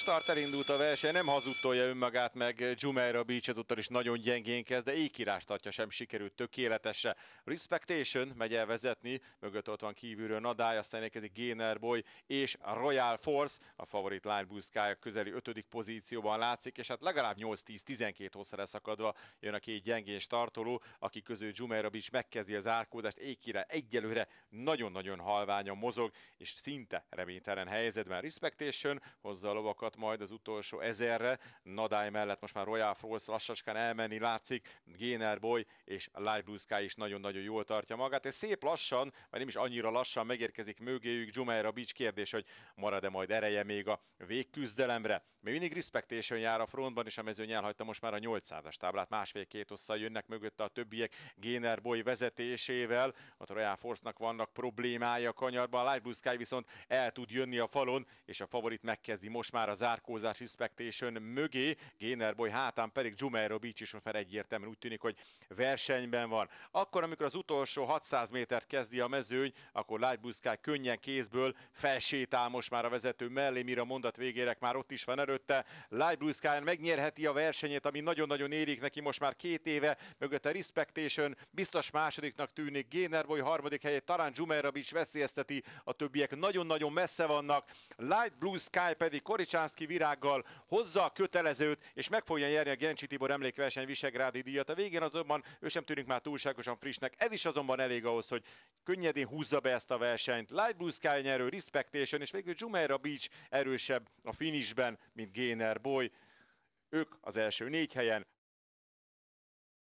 start elindult a verseny, nem hazudtolja önmagát, meg Jumeirah Beach ezúttal is nagyon gyengén kezd, de ékirástartja sem sikerült tökéletesre. Respectation megy el vezetni, mögött ott van kívülről Nadály, aztán érkezik Gainer Boy és Royal Force, a favorit Line Blue közeli ötödik pozícióban látszik, és hát legalább 8-10-12 hosszra szakadva jön a két gyengén startoló, aki közül Jumeirah Beach megkezdi az árkódást, ékire egyelőre nagyon-nagyon halványan mozog, és szinte reménytelen helyzetben Respectation hozza a lovakat majd az utolsó ezerre. Nadály mellett most már Royal Falls lassacskán elmenni látszik, Géner Boy és Light Blue Sky is nagyon-nagyon jól tartja magát, és szép lassan, vagy nem is annyira lassan megérkezik mögéjük Jumeira Beach kérdés, hogy marad-e majd ereje még a végküzdelemre. Még mindig Respectation jár a frontban, és a mezőny elhagyta most már a 800-as táblát, másfél-két osszal jönnek mögötte a többiek Géner Boy vezetésével, ott Royal Force-nak vannak problémája a kanyarban, a Light Blue Sky viszont el tud jönni a falon, és a favorit megkezdi most már az zárkózás Expectation mögé, Génerboy hátán pedig Jumeiro Beach is már egyértelműen úgy tűnik, hogy versenyben van. Akkor, amikor az utolsó 600 métert kezdi a mezőny, akkor Lightbusky könnyen kézből felsétál most már a vezető mellé, mire a mondat végérek már ott is van előtte. Sky megnyerheti a versenyét, ami nagyon-nagyon érik neki most már két éve, a Respectation biztos másodiknak tűnik, Génerboy harmadik helyét, talán Jumeiro Beach veszélyezteti, a többiek nagyon-nagyon messze vannak. Light Blue Sky pedig Koricsán Sánszki virággal hozza a kötelezőt, és meg fogja nyerni a Gencsi Tibor emlékverseny Visegrádi díjat. A végén azonban ő sem tűnik már túlságosan frissnek. Ez is azonban elég ahhoz, hogy könnyedén húzza be ezt a versenyt. Light Blue Sky nyerő, Respectation, és végül Jumeira Beach erősebb a finishben, mint Géner Boy. Ők az első négy helyen,